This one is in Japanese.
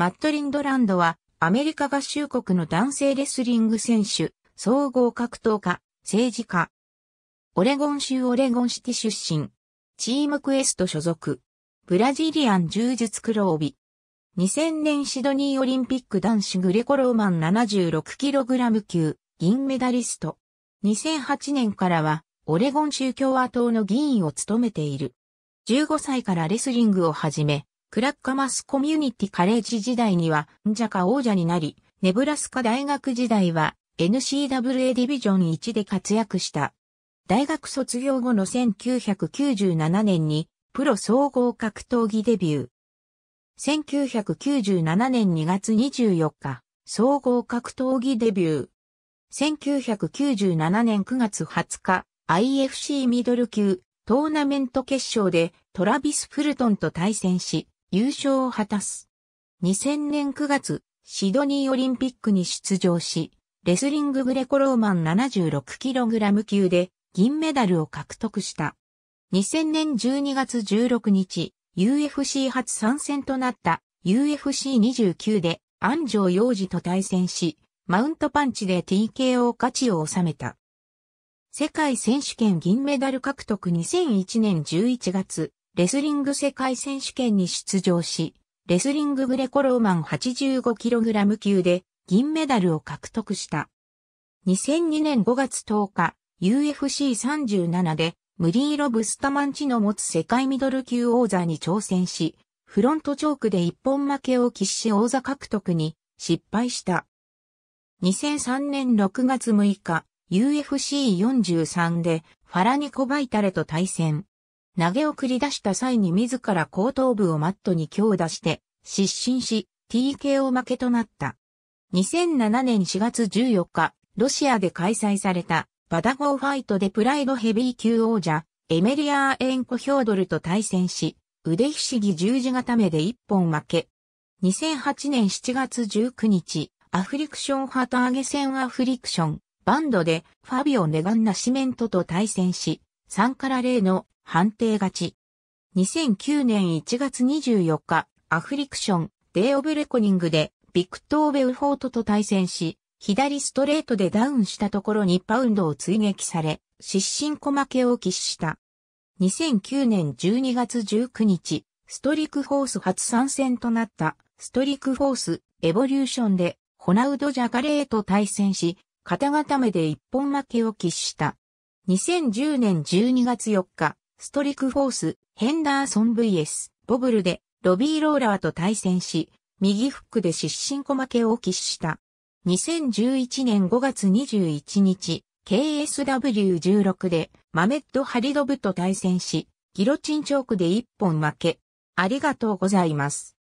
マット・リンドランドは、アメリカ合衆国の男性レスリング選手、総合格闘家、政治家。オレゴン州オレゴンシティ出身。チームクエスト所属。ブラジリアン柔術黒帯。2000年シドニーオリンピック男子グレコローマン 76kg 級銀メダリスト。2008年からはオレゴン州共和党の議員を務めている。15歳からレスリングを始め、クラッカマスコミュニティカレッジ時代には、んジャカ王者になり、ネブラスカ大学時代は、NCAA ディビジョン1で活躍した。大学卒業後の1997年に、プロ総合格闘技デビュー。1997年2月24日、総合格闘技デビュー。1997年9月20日、IFC ミドル級トーナメント決勝でトラビス・フルトンと対戦し、優勝を果たす。2000年9月、シドニーオリンピックに出場し、レスリンググレコローマン 76kg 級で銀メダルを獲得した。2000年12月16日、UFC 初参戦となった UFC29 で安城洋二と対戦し、マウントパンチで TKO 勝ちを収めた。世界選手権銀メダル獲得2001年11月、レスリング世界選手権に出場し、レスリンググレコローマン 85kg 級で銀メダルを獲得した。2002年5月10日、UFC37 でムリーロ・ブスタマンチの持つ世界ミドル級王座に挑戦し、フロントチョークで一本負けを喫し王座獲得に失敗した。2003年6月6日、UFC43 でファラニコ・バイタレと対戦。投げを繰り出した際に自ら後頭部をマットに強打して失神し TKO 負けとなった。2007年4月14日、ロシアで開催されたバダゴーファイトでプライドヘビー級王者エメリアーエンコ・ヒョードルと対戦し、腕ひしぎ十字固めで一本負け。2008年7月19日、アフリクション旗揚げ戦アフリクション、バンドでファビオ・ネガンナシメントと対戦し、3から0の判定勝ち。2009年1月24日、アフリクション、デーオブレコニングで、ビクトー・ベウフォートと対戦し、左ストレートでダウンしたところにパウンドを追撃され、失神小負けを喫した。2009年12月19日、ストリクフォース初参戦となったストリクフォースエボリューションでホナウド・ジャガレーと対戦し、肩固めで一本負けを喫した。2010年12月4日、ストリクフォース、ヘンダーソン VS、ボブルで、ロビー・ローラーと対戦し、右フックで失神小負けを喫した。2011年5月21日、KSW16 で、マメット・ハリドブと対戦し、ギロチンチョークで1本負け。ありがとうございます。